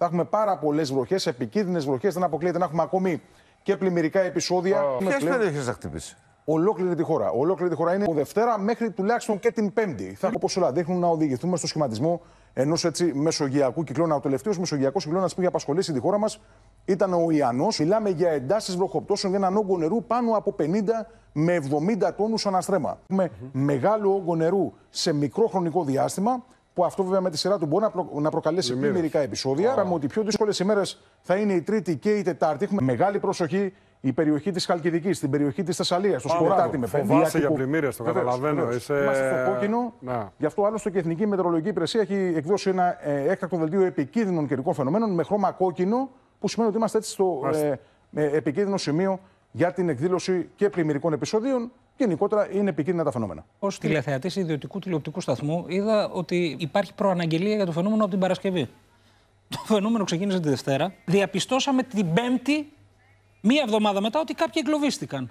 Θα έχουμε πάρα πολλές βροχές, επικίνδυνες βροχές. Δεν αποκλείεται να έχουμε ακόμη και πλημμυρικά επεισόδια. Oh. Ποιε περιοχές θα χτυπήσει. Ολόκληρη τη χώρα. Ολόκληρη τη χώρα είναι από Δευτέρα μέχρι τουλάχιστον και την Πέμπτη. Θα όπω όλα δείχνουν να οδηγηθούμε στο σχηματισμό ενός έτσι μεσογειακού κυκλώνα. Ο τελευταίος μεσογειακός κυκλώνας που είχε απασχολήσει τη χώρα μας ήταν ο Ιανό. Μιλάμε για εντάσεις βροχοπτώσεων για έναν όγκο νερού πάνω από 50 με 70 τόνου αναστρέμα. Έχουμε mm -hmm. μεγάλο όγκο νερού σε μικρό χρονικό διάστημα που αυτό βέβαια με τη σειρά του μπορεί να, προκαλέσει πλημμυρικά επεισόδια. Άρα ότι οι πιο δύσκολες ημέρε θα είναι η Τρίτη και η Τετάρτη. Έχουμε μεγάλη προσοχή η περιοχή της Χαλκιδικής, την περιοχή της Θεσσαλίας, το Σκοράτι με Φοβάσαι για πλημμύρες, το καταλαβαίνω. Είσαι... Είμαστε στο κόκκινο. Να. Γι' αυτό άλλωστε και η Εθνική Μετεωρολογική Υπηρεσία έχει εκδώσει ένα ε, έκτακτο δελτίο επικίνδυνων καιρικών φαινομένων με χρώμα κόκκινο, που σημαίνει ότι είμαστε έτσι στο ε, ε, επικίνδυνο σημείο για την εκδήλωση και πλημμυρικών επεισοδίων. Γενικότερα είναι επικίνδυνα τα φαινόμενα. Ως τηλεθεατής ιδιωτικού τηλεοπτικού σταθμού, είδα ότι υπάρχει προαναγγελία για το φαινόμενο από την Παρασκευή. Το φαινόμενο ξεκίνησε τη Δευτέρα. Διαπιστώσαμε την Πέμπτη, μία εβδομάδα μετά, ότι κάποιοι εγκλωβίστηκαν.